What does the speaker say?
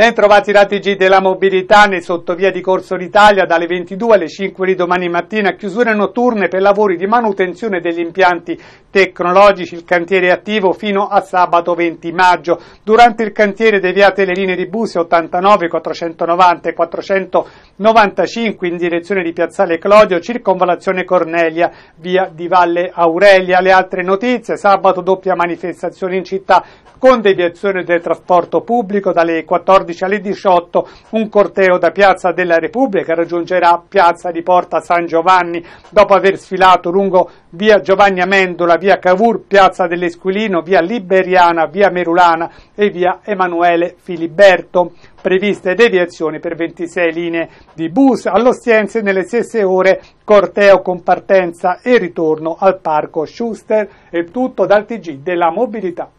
Ben trovati da TG della mobilità nei sottovia di Corso d'Italia dalle 22 alle 5 di domani mattina, chiusure notturne per lavori di manutenzione degli impianti tecnologici, il cantiere è attivo fino a sabato 20 maggio. Durante il cantiere deviate le linee di bus 89, 490 e 495 in direzione di Piazzale Clodio, circonvalazione Cornelia, via di Valle Aurelia. Le altre notizie, sabato doppia manifestazione in città con deviazione del trasporto pubblico dalle 14 14 alle 18 un corteo da Piazza della Repubblica raggiungerà Piazza di Porta San Giovanni dopo aver sfilato lungo via Giovanni Amendola, via Cavour, Piazza dell'Esquilino, via Liberiana, via Merulana e via Emanuele Filiberto previste deviazioni per 26 linee di bus all'Ostiense nelle stesse ore corteo con partenza e ritorno al parco Schuster e tutto dal TG della mobilità.